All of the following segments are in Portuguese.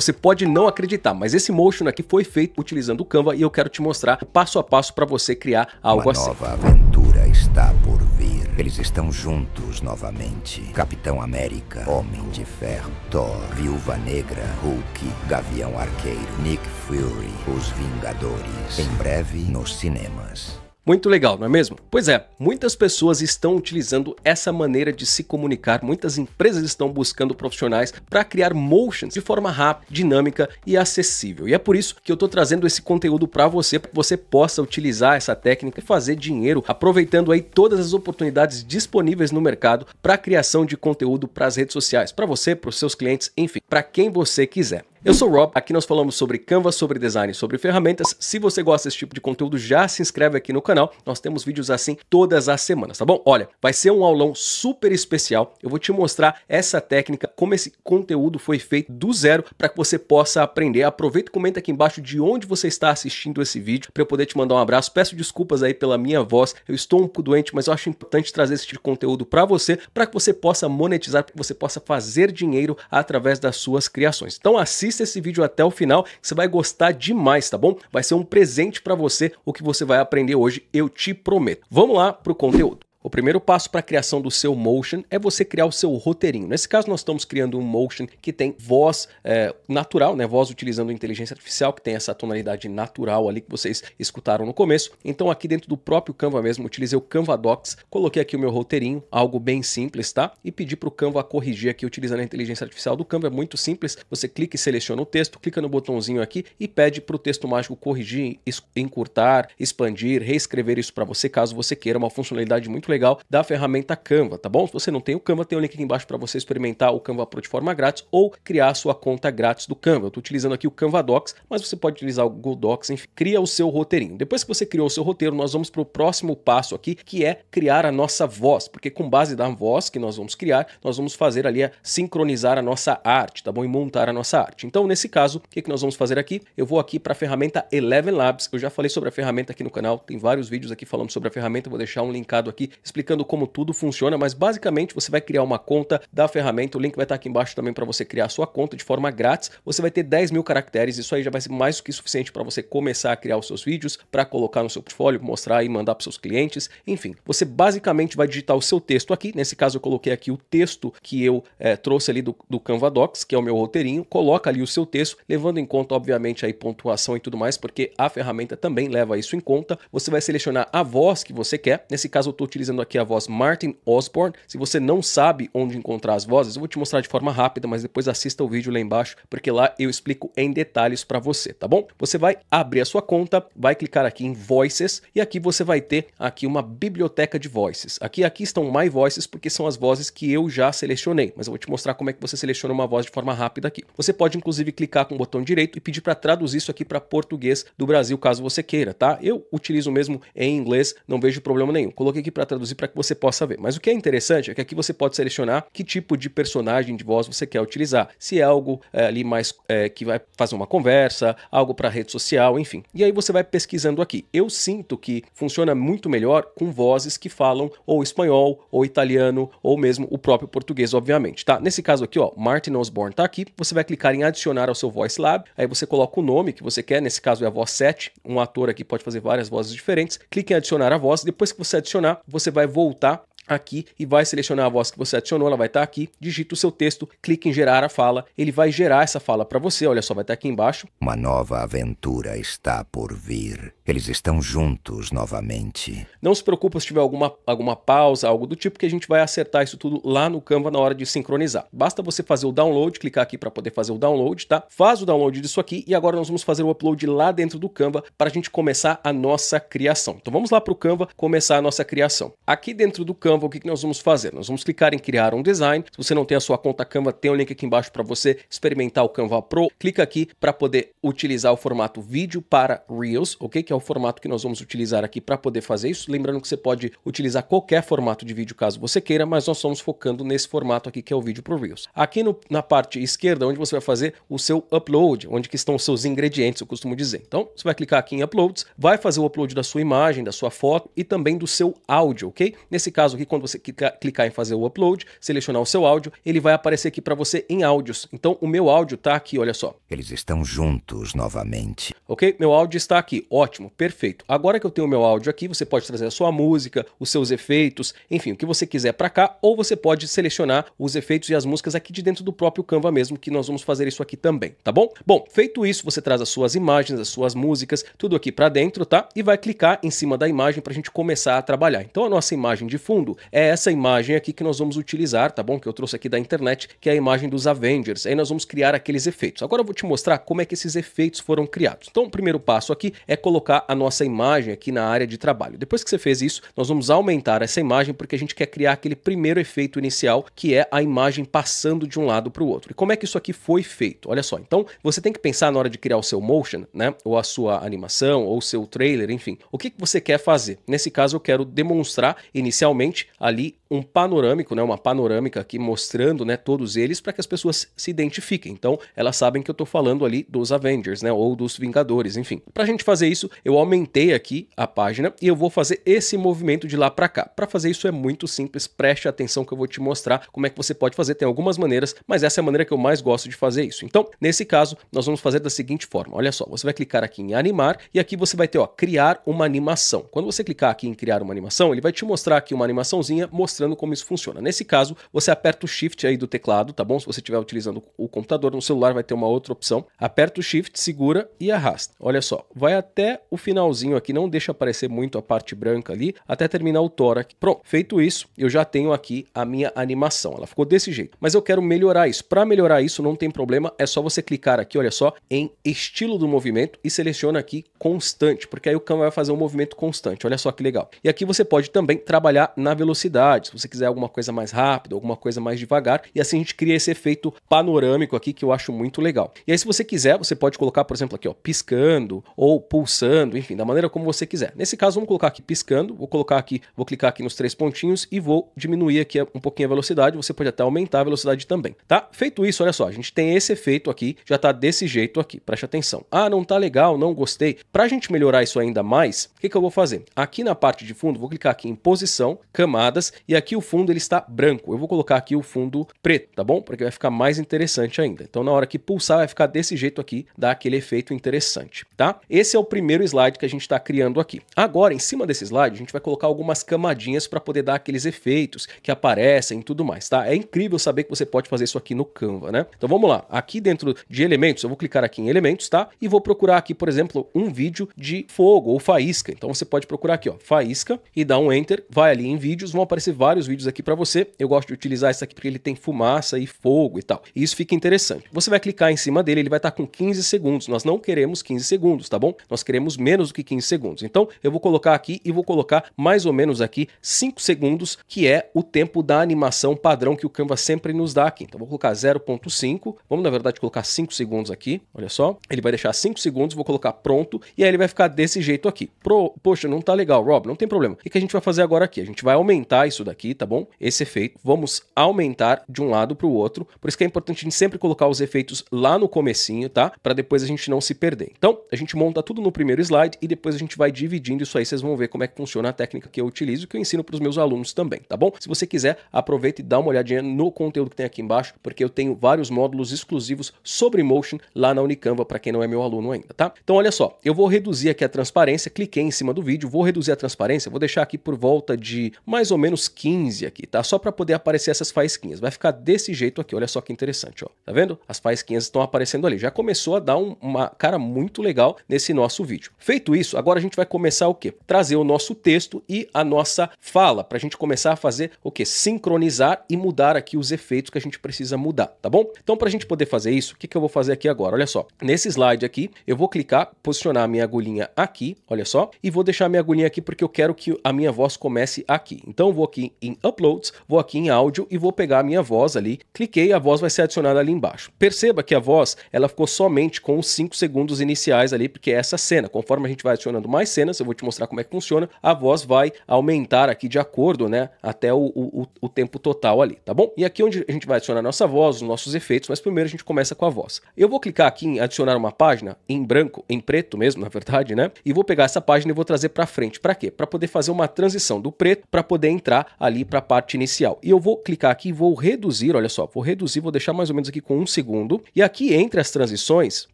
Você pode não acreditar, mas esse motion aqui foi feito utilizando o Canva e eu quero te mostrar passo a passo para você criar algo Uma assim. Nova aventura está por vir. Eles estão juntos novamente. Capitão América, Homem de Ferro, Thor, Viúva Negra, Hulk, Gavião Arqueiro, Nick Fury, Os Vingadores. Em breve nos cinemas. Muito legal, não é mesmo? Pois é, muitas pessoas estão utilizando essa maneira de se comunicar, muitas empresas estão buscando profissionais para criar motions de forma rápida, dinâmica e acessível. E é por isso que eu estou trazendo esse conteúdo para você, para que você possa utilizar essa técnica e fazer dinheiro, aproveitando aí todas as oportunidades disponíveis no mercado para criação de conteúdo para as redes sociais, para você, para os seus clientes, enfim, para quem você quiser. Eu sou o Rob, aqui nós falamos sobre Canva, sobre design, sobre ferramentas. Se você gosta desse tipo de conteúdo, já se inscreve aqui no canal. Nós temos vídeos assim todas as semanas, tá bom? Olha, vai ser um aulão super especial. Eu vou te mostrar essa técnica, como esse conteúdo foi feito do zero para que você possa aprender. Aproveita e comenta aqui embaixo de onde você está assistindo esse vídeo para eu poder te mandar um abraço. Peço desculpas aí pela minha voz. Eu estou um pouco doente, mas eu acho importante trazer esse tipo de conteúdo para você, para que você possa monetizar, para que você possa fazer dinheiro através das suas criações. Então assista assista esse vídeo até o final, você vai gostar demais, tá bom? Vai ser um presente para você o que você vai aprender hoje, eu te prometo. Vamos lá pro conteúdo. O primeiro passo para a criação do seu motion é você criar o seu roteirinho. Nesse caso, nós estamos criando um motion que tem voz é, natural, né? Voz utilizando inteligência artificial, que tem essa tonalidade natural ali que vocês escutaram no começo. Então, aqui dentro do próprio Canva mesmo, utilizei o Canva Docs, coloquei aqui o meu roteirinho, algo bem simples, tá? E pedi para o Canva corrigir aqui utilizando a inteligência artificial do Canva. É muito simples. Você clica e seleciona o texto, clica no botãozinho aqui e pede para o texto mágico corrigir, encurtar, expandir, reescrever isso para você, caso você queira. É uma funcionalidade muito legal legal da ferramenta Canva, tá bom? Se você não tem o Canva, tem o um link aqui embaixo para você experimentar o Canva Pro de forma grátis ou criar a sua conta grátis do Canva. Eu estou utilizando aqui o Canva Docs, mas você pode utilizar o Google Docs, enfim, cria o seu roteirinho. Depois que você criou o seu roteiro, nós vamos para o próximo passo aqui, que é criar a nossa voz, porque com base da voz que nós vamos criar, nós vamos fazer ali a é, sincronizar a nossa arte, tá bom? E montar a nossa arte. Então, nesse caso, o que, que nós vamos fazer aqui? Eu vou aqui para a ferramenta Eleven Labs, eu já falei sobre a ferramenta aqui no canal, tem vários vídeos aqui falando sobre a ferramenta, vou deixar um linkado aqui explicando como tudo funciona, mas basicamente você vai criar uma conta da ferramenta, o link vai estar aqui embaixo também para você criar a sua conta de forma grátis. Você vai ter 10 mil caracteres, isso aí já vai ser mais do que suficiente para você começar a criar os seus vídeos, para colocar no seu portfólio, mostrar e mandar para seus clientes. Enfim, você basicamente vai digitar o seu texto aqui. Nesse caso, eu coloquei aqui o texto que eu é, trouxe ali do, do Canva Docs, que é o meu roteirinho, coloca ali o seu texto, levando em conta, obviamente, aí pontuação e tudo mais, porque a ferramenta também leva isso em conta. Você vai selecionar a voz que você quer. Nesse caso, eu estou utilizando utilizando aqui a voz Martin Osborne. Se você não sabe onde encontrar as vozes, eu vou te mostrar de forma rápida, mas depois assista o vídeo lá embaixo, porque lá eu explico em detalhes para você, tá bom? Você vai abrir a sua conta, vai clicar aqui em Voices e aqui você vai ter aqui uma biblioteca de voices. Aqui aqui estão My Voices porque são as vozes que eu já selecionei, mas eu vou te mostrar como é que você seleciona uma voz de forma rápida aqui. Você pode inclusive clicar com o botão direito e pedir para traduzir isso aqui para português do Brasil, caso você queira, tá? Eu utilizo mesmo em inglês, não vejo problema nenhum. Coloquei aqui para traduzir para que você possa ver. Mas o que é interessante é que aqui você pode selecionar que tipo de personagem de voz você quer utilizar. Se é algo é, ali mais é, que vai fazer uma conversa, algo para rede social, enfim. E aí você vai pesquisando aqui. Eu sinto que funciona muito melhor com vozes que falam ou espanhol, ou italiano, ou mesmo o próprio português, obviamente, tá? Nesse caso aqui, ó, Martin Osborne tá aqui. Você vai clicar em adicionar ao seu Voice Lab. Aí você coloca o nome que você quer. Nesse caso é a voz 7. Um ator aqui pode fazer várias vozes diferentes. Clique em adicionar a voz. Depois que você adicionar, você você vai voltar aqui e vai selecionar a voz que você adicionou, ela vai estar tá aqui, digita o seu texto, clique em gerar a fala, ele vai gerar essa fala para você, olha só, vai estar tá aqui embaixo. Uma nova aventura está por vir. Eles estão juntos novamente. Não se preocupa se tiver alguma, alguma pausa, algo do tipo, que a gente vai acertar isso tudo lá no Canva na hora de sincronizar. Basta você fazer o download, clicar aqui para poder fazer o download, tá? Faz o download disso aqui e agora nós vamos fazer o upload lá dentro do Canva para a gente começar a nossa criação. Então vamos lá para o Canva começar a nossa criação. Aqui dentro do Canva, o que, que nós vamos fazer? Nós vamos clicar em criar um design. Se você não tem a sua conta Canva, tem um link aqui embaixo para você experimentar o Canva Pro. Clica aqui para poder utilizar o formato vídeo para Reels, ok? Que é é o formato que nós vamos utilizar aqui para poder fazer isso. Lembrando que você pode utilizar qualquer formato de vídeo caso você queira, mas nós estamos focando nesse formato aqui que é o vídeo para o Reels. Aqui no, na parte esquerda, onde você vai fazer o seu upload, onde que estão os seus ingredientes, eu costumo dizer. Então, você vai clicar aqui em Uploads, vai fazer o upload da sua imagem, da sua foto e também do seu áudio, ok? Nesse caso aqui, quando você clicar em fazer o upload, selecionar o seu áudio, ele vai aparecer aqui para você em áudios. Então, o meu áudio está aqui, olha só. Eles estão juntos novamente. Ok? Meu áudio está aqui, ótimo. Ótimo, perfeito. Agora que eu tenho o meu áudio aqui, você pode trazer a sua música, os seus efeitos, enfim, o que você quiser para cá, ou você pode selecionar os efeitos e as músicas aqui de dentro do próprio Canva mesmo, que nós vamos fazer isso aqui também, tá bom? Bom, feito isso, você traz as suas imagens, as suas músicas, tudo aqui para dentro, tá? E vai clicar em cima da imagem para a gente começar a trabalhar. Então a nossa imagem de fundo é essa imagem aqui que nós vamos utilizar, tá bom? Que eu trouxe aqui da internet, que é a imagem dos Avengers. Aí nós vamos criar aqueles efeitos. Agora eu vou te mostrar como é que esses efeitos foram criados. Então o primeiro passo aqui é colocar a nossa imagem aqui na área de trabalho. Depois que você fez isso, nós vamos aumentar essa imagem porque a gente quer criar aquele primeiro efeito inicial, que é a imagem passando de um lado para o outro. E como é que isso aqui foi feito? Olha só, então você tem que pensar na hora de criar o seu motion, né? Ou a sua animação, ou o seu trailer, enfim. O que, que você quer fazer? Nesse caso, eu quero demonstrar inicialmente ali um panorâmico, né, uma panorâmica aqui mostrando, né, todos eles para que as pessoas se identifiquem. Então, elas sabem que eu estou falando ali dos Avengers, né, ou dos Vingadores, enfim. Para a gente fazer isso, eu aumentei aqui a página e eu vou fazer esse movimento de lá para cá. Para fazer isso é muito simples, preste atenção que eu vou te mostrar como é que você pode fazer. Tem algumas maneiras, mas essa é a maneira que eu mais gosto de fazer isso. Então, nesse caso, nós vamos fazer da seguinte forma. Olha só, você vai clicar aqui em animar e aqui você vai ter, ó, criar uma animação. Quando você clicar aqui em criar uma animação, ele vai te mostrar aqui uma animaçãozinha mostrando mostrando como isso funciona. Nesse caso, você aperta o Shift aí do teclado, tá bom? Se você estiver utilizando o computador, no celular vai ter uma outra opção. Aperta o Shift, segura e arrasta. Olha só, vai até o finalzinho aqui, não deixa aparecer muito a parte branca ali, até terminar o tórax. Pronto, feito isso, eu já tenho aqui a minha animação. Ela ficou desse jeito, mas eu quero melhorar isso. Para melhorar isso, não tem problema, é só você clicar aqui, olha só, em estilo do movimento e seleciona aqui constante, porque aí o Canva vai fazer um movimento constante. Olha só que legal. E aqui você pode também trabalhar na velocidade se você quiser alguma coisa mais rápida, alguma coisa mais devagar, e assim a gente cria esse efeito panorâmico aqui que eu acho muito legal. E aí se você quiser, você pode colocar, por exemplo, aqui ó, piscando ou pulsando, enfim, da maneira como você quiser. Nesse caso, vamos colocar aqui piscando, vou colocar aqui, vou clicar aqui nos três pontinhos e vou diminuir aqui um pouquinho a velocidade, você pode até aumentar a velocidade também, tá? Feito isso, olha só, a gente tem esse efeito aqui, já tá desse jeito aqui, preste atenção. Ah, não tá legal, não gostei. Pra gente melhorar isso ainda mais, o que que eu vou fazer? Aqui na parte de fundo, vou clicar aqui em posição, camadas, e aqui o fundo ele está branco. Eu vou colocar aqui o fundo preto, tá bom? Porque vai ficar mais interessante ainda. Então na hora que pulsar vai ficar desse jeito aqui, dá aquele efeito interessante, tá? Esse é o primeiro slide que a gente está criando aqui. Agora, em cima desse slide, a gente vai colocar algumas camadinhas para poder dar aqueles efeitos que aparecem e tudo mais, tá? É incrível saber que você pode fazer isso aqui no Canva, né? Então vamos lá. Aqui dentro de elementos, eu vou clicar aqui em elementos, tá? E vou procurar aqui, por exemplo, um vídeo de fogo ou faísca. Então você pode procurar aqui, ó, faísca e dar um enter, vai ali em vídeos, vão aparecer vários vários vídeos aqui para você. Eu gosto de utilizar esse aqui porque ele tem fumaça e fogo e tal. E isso fica interessante. Você vai clicar em cima dele, ele vai estar tá com 15 segundos. Nós não queremos 15 segundos, tá bom? Nós queremos menos do que 15 segundos. Então, eu vou colocar aqui e vou colocar mais ou menos aqui 5 segundos, que é o tempo da animação padrão que o Canva sempre nos dá aqui. Então, vou colocar 0.5. Vamos, na verdade, colocar 5 segundos aqui. Olha só. Ele vai deixar 5 segundos, vou colocar pronto. E aí ele vai ficar desse jeito aqui. Pro... Poxa, não tá legal, Rob. Não tem problema. O que a gente vai fazer agora aqui? A gente vai aumentar isso daqui aqui, tá bom? Esse efeito. Vamos aumentar de um lado para o outro. Por isso que é importante a gente sempre colocar os efeitos lá no comecinho, tá? Para depois a gente não se perder. Então, a gente monta tudo no primeiro slide e depois a gente vai dividindo isso aí. Vocês vão ver como é que funciona a técnica que eu utilizo que eu ensino para os meus alunos também, tá bom? Se você quiser, aproveita e dá uma olhadinha no conteúdo que tem aqui embaixo, porque eu tenho vários módulos exclusivos sobre Motion lá na Unicamva para quem não é meu aluno ainda, tá? Então, olha só, eu vou reduzir aqui a transparência, cliquei em cima do vídeo, vou reduzir a transparência, vou deixar aqui por volta de mais ou menos 15 15 aqui, tá? Só para poder aparecer essas faísquinhas. Vai ficar desse jeito aqui, olha só que interessante, ó. Tá vendo? As faísquinhas estão aparecendo ali. Já começou a dar um, uma cara muito legal nesse nosso vídeo. Feito isso, agora a gente vai começar o quê? Trazer o nosso texto e a nossa fala, para a gente começar a fazer o quê? Sincronizar e mudar aqui os efeitos que a gente precisa mudar, tá bom? Então, para a gente poder fazer isso, o que, que eu vou fazer aqui agora? Olha só, nesse slide aqui, eu vou clicar, posicionar a minha agulhinha aqui, olha só, e vou deixar a minha agulhinha aqui porque eu quero que a minha voz comece aqui. Então, eu vou aqui em Uploads, vou aqui em áudio e vou pegar a minha voz ali. Cliquei, a voz vai ser adicionada ali embaixo. Perceba que a voz, ela ficou somente com os 5 segundos iniciais ali, porque é essa cena. Conforme a gente vai adicionando mais cenas, eu vou te mostrar como é que funciona, a voz vai aumentar aqui de acordo, né, até o, o, o tempo total ali, tá bom? E aqui onde a gente vai adicionar nossa voz, os nossos efeitos, mas primeiro a gente começa com a voz. Eu vou clicar aqui em adicionar uma página, em branco, em preto mesmo, na verdade, né? E vou pegar essa página e vou trazer para frente. Para quê? Para poder fazer uma transição do preto para poder entrar ali para a parte inicial. E eu vou clicar aqui e vou reduzir, olha só, vou reduzir, vou deixar mais ou menos aqui com um segundo. E aqui entre as transições,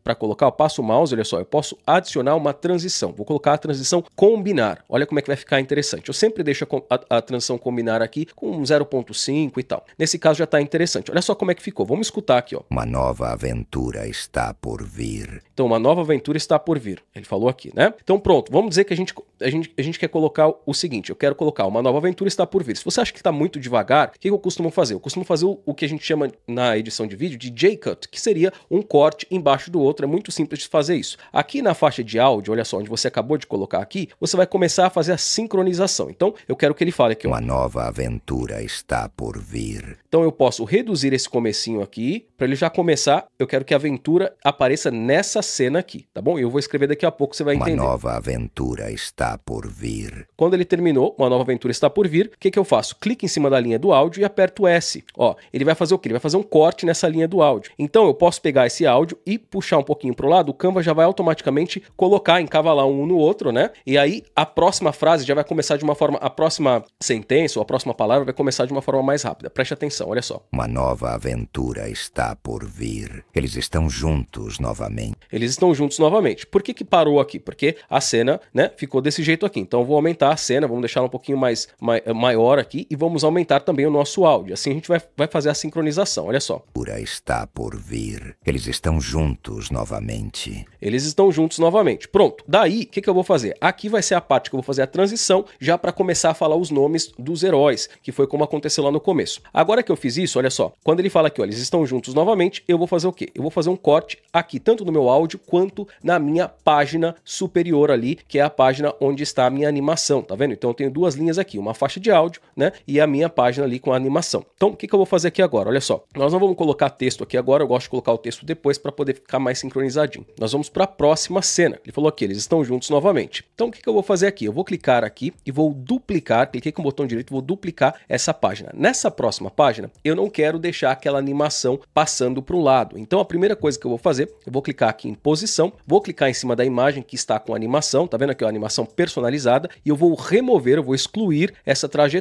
para colocar, eu passo o mouse, olha só, eu posso adicionar uma transição. Vou colocar a transição combinar. Olha como é que vai ficar interessante. Eu sempre deixo a, a, a transição combinar aqui com 0.5 e tal. Nesse caso já está interessante. Olha só como é que ficou. Vamos escutar aqui, ó. Uma nova aventura está por vir. Então, uma nova aventura está por vir. Ele falou aqui, né? Então, pronto. Vamos dizer que a gente, a gente, a gente quer colocar o seguinte. Eu quero colocar uma nova aventura está por vir. Se você acha que está muito devagar, o que eu costumo fazer? Eu costumo fazer o, que a gente chama na edição de vídeo de J-cut, que seria um corte embaixo do outro. É muito simples de fazer isso. Aqui na faixa de áudio, olha só, onde você acabou de colocar aqui, você vai começar a fazer a sincronização. Então, eu quero que ele fale aqui. Uma nova aventura está por vir. Então, eu posso reduzir esse comecinho aqui, para ele já começar, eu quero que a aventura apareça nessa cena aqui, tá bom? Eu vou escrever daqui a pouco, você vai entender. Uma nova aventura está por vir. Quando ele terminou, uma nova aventura está por vir, o que, que eu eu faço? clique em cima da linha do áudio e aperto S. Ó, ele vai fazer o quê? Ele vai fazer um corte nessa linha do áudio. Então eu posso pegar esse áudio e puxar um pouquinho para o lado, o Canva já vai automaticamente colocar, encavalar um no outro, né? E aí a próxima frase já vai começar de uma forma, a próxima sentença ou a próxima palavra vai começar de uma forma mais rápida. Preste atenção, olha só. Uma nova aventura está por vir. Eles estão juntos novamente. Eles estão juntos novamente. Por que que parou aqui? Porque a cena, né, ficou desse jeito aqui. Então eu vou aumentar a cena, vamos deixar ela um pouquinho mais, maior Agora aqui e vamos aumentar também o nosso áudio. Assim a gente vai, vai fazer a sincronização. Olha só. Pura está por vir. Eles estão juntos novamente. Eles estão juntos novamente. Pronto. Daí, o que, que eu vou fazer? Aqui vai ser a parte que eu vou fazer a transição já para começar a falar os nomes dos heróis, que foi como aconteceu lá no começo. Agora que eu fiz isso, olha só. Quando ele fala que eles estão juntos novamente, eu vou fazer o quê? Eu vou fazer um corte aqui, tanto no meu áudio quanto na minha página superior ali, que é a página onde está a minha animação, tá vendo? Então eu tenho duas linhas aqui, uma faixa de áudio né? E a minha página ali com a animação. Então, o que, que eu vou fazer aqui agora? Olha só, nós não vamos colocar texto aqui agora, eu gosto de colocar o texto depois para poder ficar mais sincronizadinho. Nós vamos para a próxima cena. Ele falou aqui, eles estão juntos novamente. Então, o que, que eu vou fazer aqui? Eu vou clicar aqui e vou duplicar, cliquei com o botão direito, vou duplicar essa página. Nessa próxima página, eu não quero deixar aquela animação passando para um lado. Então, a primeira coisa que eu vou fazer, eu vou clicar aqui em posição, vou clicar em cima da imagem que está com a animação, tá vendo aqui, ó, a animação personalizada, e eu vou remover, eu vou excluir essa trajetória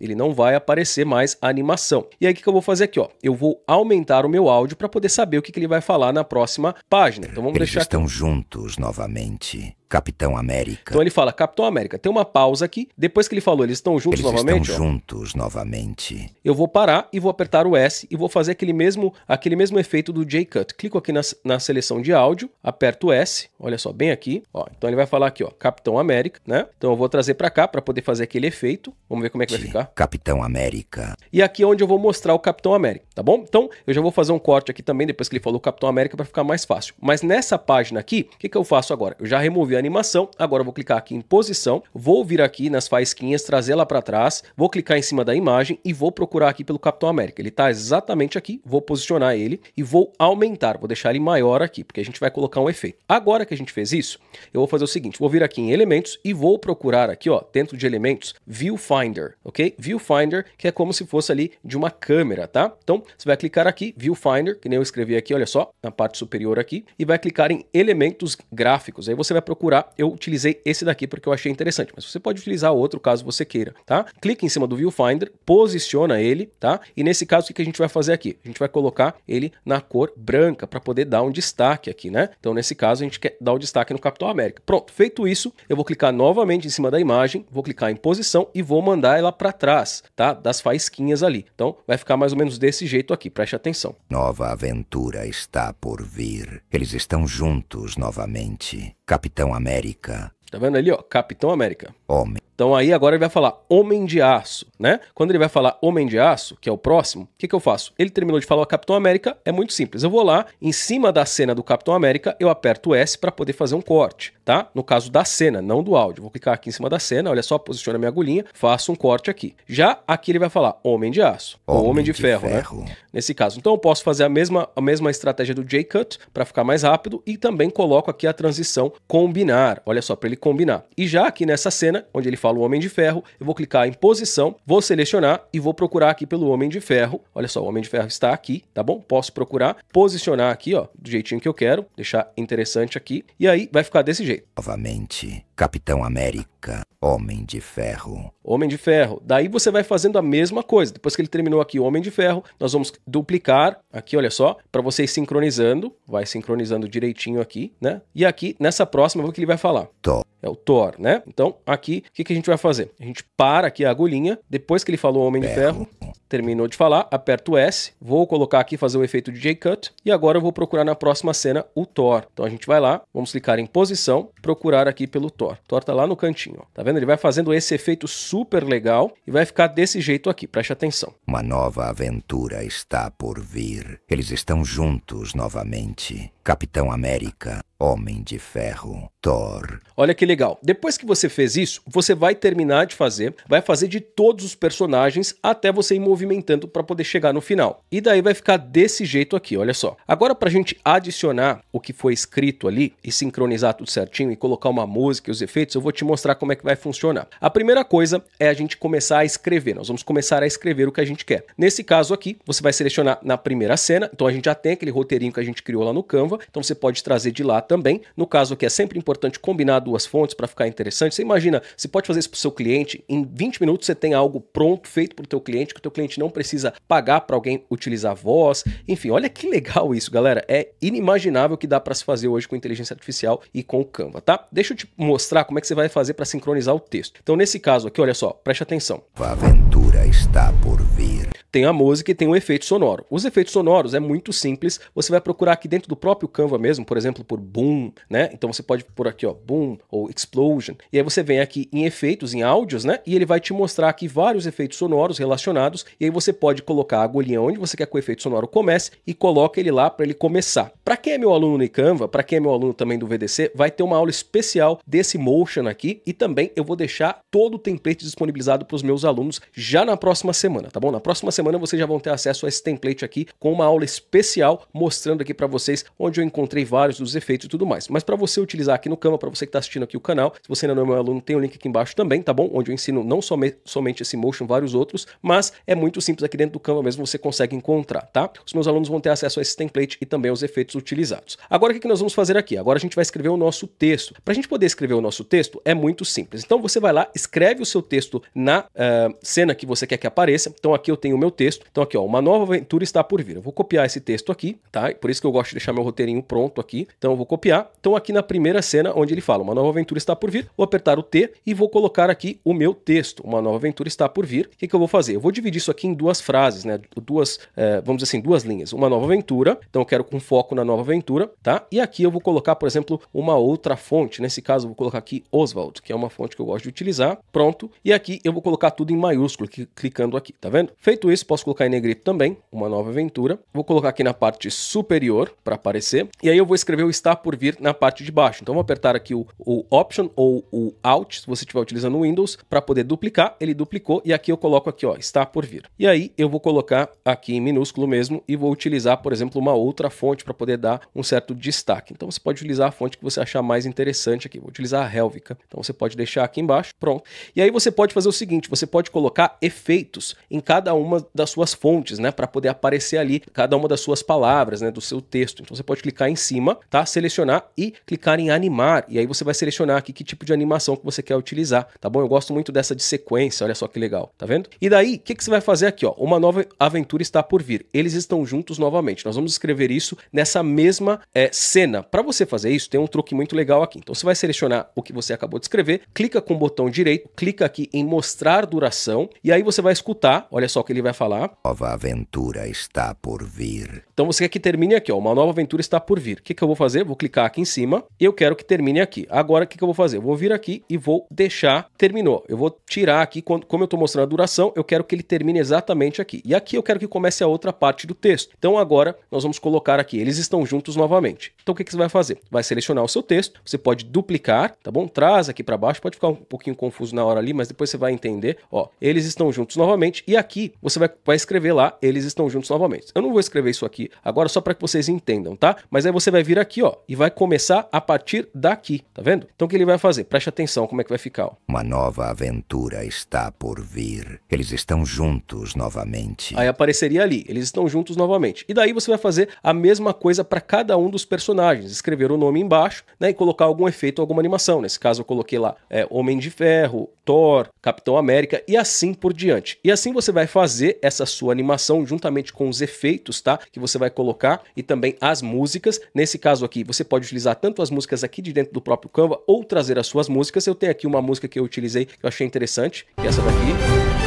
ele não vai aparecer mais a animação. E aí o que, que eu vou fazer aqui? Ó? Eu vou aumentar o meu áudio para poder saber o que, que, ele vai falar na próxima página. Então vamos Eles deixar. Eles estão juntos novamente. Capitão América. Então ele fala Capitão América. Tem uma pausa aqui. Depois que ele falou, eles estão juntos eles novamente. Estão ó. juntos novamente. Eu vou parar e vou apertar o S e vou fazer aquele mesmo, aquele mesmo efeito do J-Cut. Clico aqui na, na seleção de áudio, aperto o S, olha só, bem aqui. Ó, então ele vai falar aqui, ó, Capitão América, né? Então eu vou trazer para cá para poder fazer aquele efeito. Vamos ver como é que vai ficar. Capitão América. E aqui é onde eu vou mostrar o Capitão América, tá bom? Então eu já vou fazer um corte aqui também depois que ele falou Capitão América para ficar mais fácil. Mas nessa página aqui, o que, que eu faço agora? Eu já removi a animação. Agora eu vou clicar aqui em posição, vou vir aqui nas faísquinhas, trazer ela para trás, vou clicar em cima da imagem e vou procurar aqui pelo Capitão América. Ele está exatamente aqui, vou posicionar ele e vou aumentar, vou deixar ele maior aqui, porque a gente vai colocar um efeito. Agora que a gente fez isso, eu vou fazer o seguinte, vou vir aqui em elementos e vou procurar aqui, ó, dentro de elementos, viewfinder, ok? Viewfinder, que é como se fosse ali de uma câmera, tá? Então, você vai clicar aqui, viewfinder, que nem eu escrevi aqui, olha só, na parte superior aqui, e vai clicar em elementos gráficos. Aí você vai procurar procurar, eu utilizei esse daqui porque eu achei interessante, mas você pode utilizar outro caso você queira, tá? Clique em cima do Viewfinder, posiciona ele, tá? E nesse caso, o que a gente vai fazer aqui? A gente vai colocar ele na cor branca para poder dar um destaque aqui, né? Então, nesse caso, a gente quer dar o um destaque no Capitão América. Pronto, feito isso, eu vou clicar novamente em cima da imagem, vou clicar em posição e vou mandar ela para trás, tá? Das faísquinhas ali. Então, vai ficar mais ou menos desse jeito aqui, preste atenção. Nova aventura está por vir. Eles estão juntos novamente. Capitão América. Tá vendo ali, ó? Capitão América. Homem. Então aí agora ele vai falar Homem de Aço, né? Quando ele vai falar Homem de Aço, que é o próximo, o que, que eu faço? Ele terminou de falar o Capitão América, é muito simples. Eu vou lá, em cima da cena do Capitão América, eu aperto S para poder fazer um corte, tá? No caso da cena, não do áudio. Vou clicar aqui em cima da cena, olha só, posiciona minha agulhinha, faço um corte aqui. Já aqui ele vai falar Homem de Aço, Homem ou Homem de, de ferro, né? ferro, né? Nesse caso. Então eu posso fazer a mesma, a mesma estratégia do J-Cut para ficar mais rápido e também coloco aqui a transição combinar, olha só, para ele combinar. E já aqui nessa cena, onde ele fala o Homem de Ferro, eu vou clicar em posição, vou selecionar e vou procurar aqui pelo Homem de Ferro. Olha só, o Homem de Ferro está aqui, tá bom? Posso procurar, posicionar aqui, ó, do jeitinho que eu quero, deixar interessante aqui, e aí vai ficar desse jeito. Novamente, Capitão América, Homem de Ferro. Homem de Ferro. Daí você vai fazendo a mesma coisa. Depois que ele terminou aqui Homem de Ferro, nós vamos duplicar aqui, olha só, para vocês sincronizando, vai sincronizando direitinho aqui, né? E aqui nessa próxima, o que ele vai falar? Thor. É o Thor, né? Então, aqui, o que, que que a gente vai fazer? A gente para aqui a agulhinha, depois que ele falou Homem de Ferro, terminou de falar, aperto o S, vou colocar aqui fazer o efeito de J-Cut e agora eu vou procurar na próxima cena o Thor. Então a gente vai lá, vamos clicar em posição, procurar aqui pelo Thor. Thor tá lá no cantinho, ó. tá vendo? Ele vai fazendo esse efeito super legal e vai ficar desse jeito aqui, preste atenção. Uma nova aventura está por vir. Eles estão juntos novamente. Capitão América, Homem de Ferro, Thor. Olha que legal. Depois que você fez isso, você vai terminar de fazer, vai fazer de todos os personagens até você ir movimentando para poder chegar no final. E daí vai ficar desse jeito aqui, olha só. Agora para a gente adicionar o que foi escrito ali e sincronizar tudo certinho e colocar uma música e os efeitos, eu vou te mostrar como é que vai funcionar. A primeira coisa é a gente começar a escrever. Nós vamos começar a escrever o que a gente quer. Nesse caso aqui, você vai selecionar na primeira cena, então a gente já tem aquele roteirinho que a gente criou lá no Canva então você pode trazer de lá também. No caso aqui é sempre importante combinar duas fontes para ficar interessante. Você imagina, você pode fazer isso para o seu cliente, em 20 minutos você tem algo pronto, feito para o teu cliente, que o teu cliente não precisa pagar para alguém utilizar a voz. Enfim, olha que legal isso, galera. É inimaginável que dá para se fazer hoje com inteligência artificial e com o Canva, tá? Deixa eu te mostrar como é que você vai fazer para sincronizar o texto. Então, nesse caso aqui, olha só, preste atenção. A aventura está por vir tem a música e tem o efeito sonoro. Os efeitos sonoros é muito simples, você vai procurar aqui dentro do próprio Canva mesmo, por exemplo, por boom, né? Então você pode por aqui, ó, boom ou explosion. E aí você vem aqui em efeitos, em áudios, né? E ele vai te mostrar aqui vários efeitos sonoros relacionados, e aí você pode colocar a agulhinha onde você quer que o efeito sonoro comece e coloca ele lá para ele começar. Para quem é meu aluno no Canva, para quem é meu aluno também do VDC, vai ter uma aula especial desse motion aqui e também eu vou deixar todo o template disponibilizado para os meus alunos já na próxima semana, tá bom? Na próxima semana semana vocês já vão ter acesso a esse template aqui com uma aula especial mostrando aqui para vocês onde eu encontrei vários dos efeitos e tudo mais. Mas para você utilizar aqui no Canva, para você que está assistindo aqui o canal, se você ainda não é meu aluno, tem o um link aqui embaixo também, tá bom? Onde eu ensino não somente, somente esse Motion, vários outros, mas é muito simples aqui dentro do Canva mesmo, você consegue encontrar, tá? Os meus alunos vão ter acesso a esse template e também aos efeitos utilizados. Agora o que nós vamos fazer aqui? Agora a gente vai escrever o nosso texto. Para a gente poder escrever o nosso texto, é muito simples. Então você vai lá, escreve o seu texto na uh, cena que você quer que apareça. Então aqui eu tenho o meu texto. Então aqui, ó, uma nova aventura está por vir. Eu vou copiar esse texto aqui, tá? Por isso que eu gosto de deixar meu roteirinho pronto aqui. Então eu vou copiar. Então aqui na primeira cena onde ele fala, uma nova aventura está por vir, vou apertar o T e vou colocar aqui o meu texto. Uma nova aventura está por vir. O que, que eu vou fazer? Eu vou dividir isso aqui em duas frases, né? Duas, é, vamos dizer assim, duas linhas. Uma nova aventura, então eu quero com foco na nova aventura, tá? E aqui eu vou colocar, por exemplo, uma outra fonte. Nesse caso, eu vou colocar aqui Oswald, que é uma fonte que eu gosto de utilizar. Pronto. E aqui eu vou colocar tudo em maiúsculo, clicando aqui, tá vendo? Feito isso, posso colocar em negrito também, uma nova aventura. Vou colocar aqui na parte superior para aparecer. E aí eu vou escrever o está por vir na parte de baixo. Então vou apertar aqui o, o Option ou o Alt, se você estiver utilizando o Windows, para poder duplicar. Ele duplicou e aqui eu coloco aqui, ó, está por vir. E aí eu vou colocar aqui em minúsculo mesmo e vou utilizar, por exemplo, uma outra fonte para poder dar um certo destaque. Então você pode utilizar a fonte que você achar mais interessante aqui. Vou utilizar a Helvica. Então você pode deixar aqui embaixo, pronto. E aí você pode fazer o seguinte, você pode colocar efeitos em cada uma das suas fontes, né, para poder aparecer ali cada uma das suas palavras, né, do seu texto. Então você pode clicar em cima, tá? Selecionar e clicar em animar. E aí você vai selecionar aqui que tipo de animação que você quer utilizar, tá bom? Eu gosto muito dessa de sequência, olha só que legal, tá vendo? E daí, o que, que você vai fazer aqui, ó? Uma nova aventura está por vir. Eles estão juntos novamente. Nós vamos escrever isso nessa mesma é, cena. Para você fazer isso, tem um truque muito legal aqui. Então você vai selecionar o que você acabou de escrever, clica com o botão direito, clica aqui em mostrar duração e aí você vai escutar, olha só o que ele vai falar. Nova aventura está por vir. Então você quer que termine aqui, ó. Uma nova aventura está por vir. O que, que eu vou fazer? Vou clicar aqui em cima e eu quero que termine aqui. Agora o que, que eu vou fazer? Eu vou vir aqui e vou deixar. Terminou. Eu vou tirar aqui, quando, como eu estou mostrando a duração, eu quero que ele termine exatamente aqui. E aqui eu quero que comece a outra parte do texto. Então agora nós vamos colocar aqui. Eles estão juntos novamente. Então o que, que você vai fazer? Vai selecionar o seu texto. Você pode duplicar, tá bom? Traz aqui para baixo. Pode ficar um pouquinho confuso na hora ali, mas depois você vai entender. Ó, eles estão juntos novamente. E aqui você vai vai, vai escrever lá, eles estão juntos novamente. Eu não vou escrever isso aqui agora só para que vocês entendam, tá? Mas aí você vai vir aqui, ó, e vai começar a partir daqui, tá vendo? Então o que ele vai fazer? Preste atenção como é que vai ficar, ó. Uma nova aventura está por vir. Eles estão juntos novamente. Aí apareceria ali, eles estão juntos novamente. E daí você vai fazer a mesma coisa para cada um dos personagens, escrever o nome embaixo, né, e colocar algum efeito, alguma animação. Nesse caso eu coloquei lá é, Homem de Ferro, Thor, Capitão América e assim por diante. E assim você vai fazer essa sua animação juntamente com os efeitos, tá? Que você vai colocar e também as músicas. Nesse caso aqui, você pode utilizar tanto as músicas aqui de dentro do próprio Canva ou trazer as suas músicas. Eu tenho aqui uma música que eu utilizei que eu achei interessante, que é essa daqui.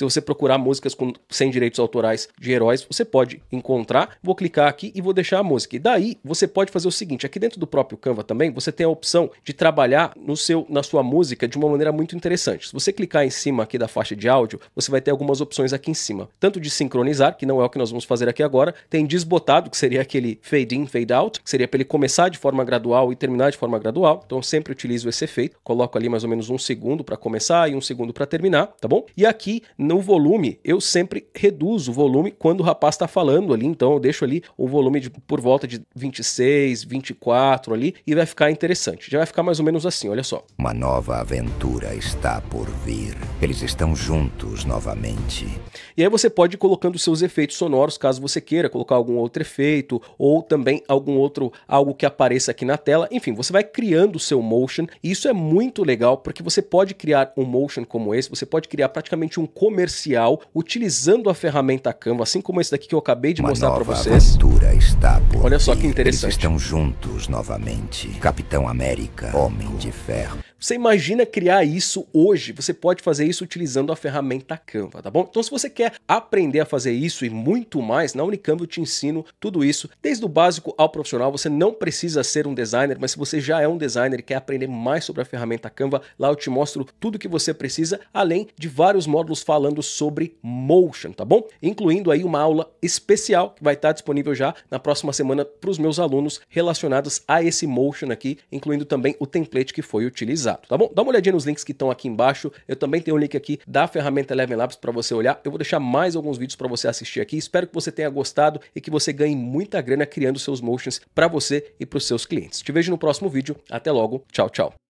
Se você procurar músicas com, sem direitos autorais de heróis, você pode encontrar. Vou clicar aqui e vou deixar a música. E daí você pode fazer o seguinte: aqui dentro do próprio Canva também você tem a opção de trabalhar no seu, na sua música de uma maneira muito interessante. Se você clicar em cima aqui da faixa de áudio, você vai ter algumas opções aqui em cima, tanto de sincronizar, que não é o que nós vamos fazer aqui agora, tem desbotado, que seria aquele fade in, fade out, que seria para ele começar de forma gradual e terminar de forma gradual. Então eu sempre utilizo esse efeito, coloco ali mais ou menos um segundo para começar e um segundo para terminar, tá bom? E aqui no volume, eu sempre reduzo o volume quando o rapaz está falando ali, então eu deixo ali o volume de, por volta de 26, 24 ali e vai ficar interessante. Já vai ficar mais ou menos assim, olha só. Uma nova aventura está por vir. Eles estão juntos novamente. E aí você pode ir colocando seus efeitos sonoros, caso você queira colocar algum outro efeito ou também algum outro algo que apareça aqui na tela. Enfim, você vai criando o seu motion e isso é muito legal porque você pode criar um motion como esse, você pode criar praticamente um comercial comercial utilizando a ferramenta Canva, assim como esse daqui que eu acabei de Uma mostrar para vocês. está por Olha só que interessante. Eles estão juntos novamente. Capitão América, Homem de Ferro. Você imagina criar isso hoje? Você pode fazer isso utilizando a ferramenta Canva, tá bom? Então, se você quer aprender a fazer isso e muito mais, na Unicamp eu te ensino tudo isso, desde o básico ao profissional. Você não precisa ser um designer, mas se você já é um designer e quer aprender mais sobre a ferramenta Canva, lá eu te mostro tudo que você precisa, além de vários módulos falando sobre motion, tá bom? Incluindo aí uma aula especial que vai estar disponível já na próxima semana para os meus alunos relacionados a esse motion aqui, incluindo também o template que foi utilizado tá bom? Dá uma olhadinha nos links que estão aqui embaixo. Eu também tenho o um link aqui da ferramenta Eleven Labs para você olhar. Eu vou deixar mais alguns vídeos para você assistir aqui. Espero que você tenha gostado e que você ganhe muita grana criando seus motions para você e para os seus clientes. Te vejo no próximo vídeo. Até logo. Tchau, tchau.